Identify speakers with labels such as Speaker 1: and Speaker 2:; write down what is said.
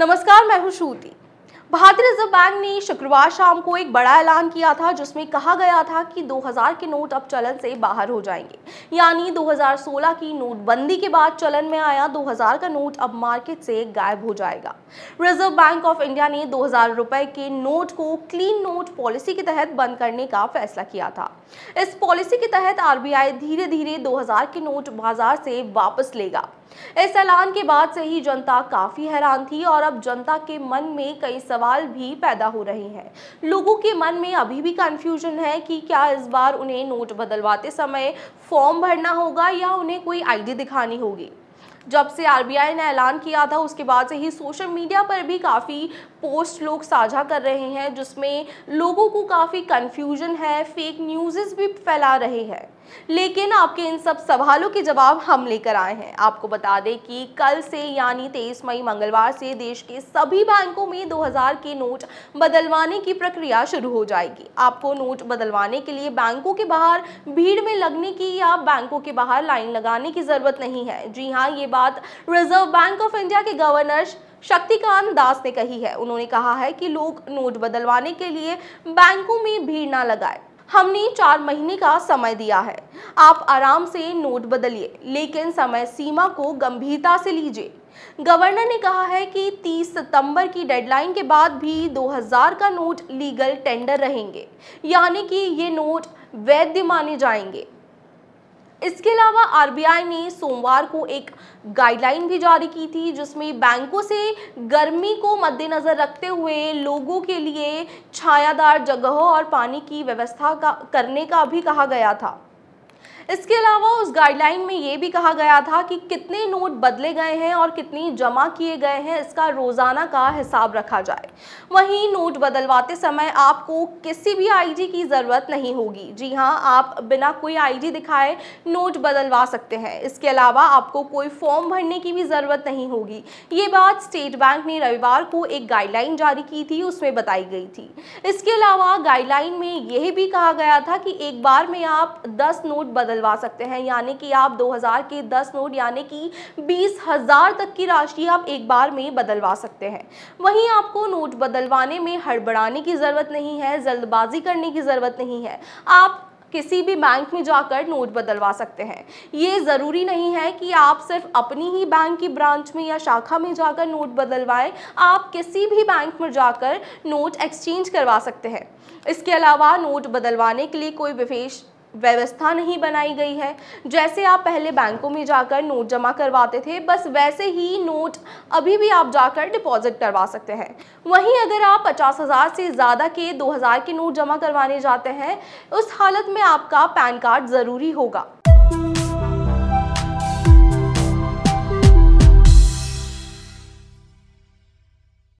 Speaker 1: नमस्कार मैं हूँ श्रुति भारतीय रिजर्व बैंक ने शुक्रवार शाम को एक बड़ा ऐलान किया था जिसमें कहा गया था कि 2000 के नोट अब चलन से बाहर हो जाएंगे यानी 2016 की नोटबंदी के बाद चलन में आया 2000 का नोट अब मार्केट से गायब हो जाएगा रिजर्व बैंक ऑफ इंडिया ने 2000 रुपए के नोट को क्लीन नोट पॉलिसी के तहत बंद करने का फैसला किया था इस पॉलिसी के तहत आर धीरे धीरे दो के नोट बाजार से वापस लेगा इस ऐलान के बाद से ही जनता काफी हैरान थी और अब जनता के मन में कई सवाल भी पैदा हो रहे हैं लोगों के मन में अभी भी कन्फ्यूजन है कि क्या इस बार उन्हें नोट बदलवाते समय फॉर्म भरना होगा या उन्हें कोई आईडी दिखानी होगी जब से आरबीआई ने ऐलान किया था उसके बाद से ही सोशल मीडिया पर भी काफ़ी पोस्ट लोग साझा कर रहे हैं जिसमें लोगों को काफ़ी कन्फ्यूजन है फेक न्यूज़ भी फैला रहे हैं लेकिन आपके इन सब सवालों के जवाब हम लेकर आए हैं आपको बता दें कि कल से यानी 23 मई मंगलवार से देश के सभी बैंकों में 2000 के नोट बदलवाने की प्रक्रिया शुरू हो जाएगी आपको नोट बदलवाने के लिए बैंकों के बाहर भीड़ में लगने की या बैंकों के बाहर लाइन लगाने की जरूरत नहीं है जी हाँ ये बात रिजर्व बैंक ऑफ इंडिया के गवर्नर शक्तिकांत दास ने कही है उन्होंने कहा है कि लोग नोट बदलवाने के लिए बैंकों में भीड़ ना लगाएं हमने चार महीने का समय दिया है आप आराम से नोट बदलिए लेकिन समय सीमा को गंभीरता से लीजिए गवर्नर ने कहा है कि 30 सितंबर की डेडलाइन के बाद भी 2000 का नोट लीगल टेंडर रहेंगे यानी कि ये नोट वैध माने जाएंगे इसके अलावा आरबीआई ने सोमवार को एक गाइडलाइन भी जारी की थी जिसमें बैंकों से गर्मी को मद्देनज़र रखते हुए लोगों के लिए छायादार जगहों और पानी की व्यवस्था का करने का भी कहा गया था इसके अलावा उस गाइडलाइन में ये भी कहा गया था कि कितने नोट बदले गए हैं और कितनी जमा किए गए हैं इसका रोज़ाना का हिसाब रखा जाए वहीं नोट बदलवाते समय आपको किसी भी आईडी की ज़रूरत नहीं होगी जी हाँ आप बिना कोई आईडी दिखाए नोट बदलवा सकते हैं इसके अलावा आपको कोई फॉर्म भरने की भी ज़रूरत नहीं होगी ये बात स्टेट बैंक ने रविवार को एक गाइडलाइन जारी की थी उसमें बताई गई थी इसके अलावा गाइडलाइन में यह भी कहा गया था कि एक बार में आप दस नोट बदल बदलवा सकते हैं यानी कि आप 2000 के 10 नोट यानी कि हजार तक की राशि आप एक बार में बदलवा सकते हैं वहीं आपको नोट बदलवाने में हड़बड़ाने की ज़रूरत नहीं है जल्दबाजी करने की ज़रूरत नहीं है आप किसी भी बैंक में जाकर नोट बदलवा सकते हैं ये ज़रूरी नहीं है कि आप सिर्फ अपनी ही बैंक की ब्रांच में या शाखा में जाकर नोट बदलवाएं आप किसी भी बैंक में जाकर नोट एक्सचेंज करवा सकते हैं इसके अलावा नोट बदलवाने के लिए कोई विशेष व्यवस्था नहीं बनाई गई है जैसे आप पहले बैंकों में जाकर नोट जमा करवाते थे बस वैसे ही नोट अभी भी आप जाकर डिपॉजिट करवा सकते हैं वहीं अगर आप पचास हज़ार से ज़्यादा के दो हज़ार के नोट जमा करवाने जाते हैं उस हालत में आपका पैन कार्ड ज़रूरी होगा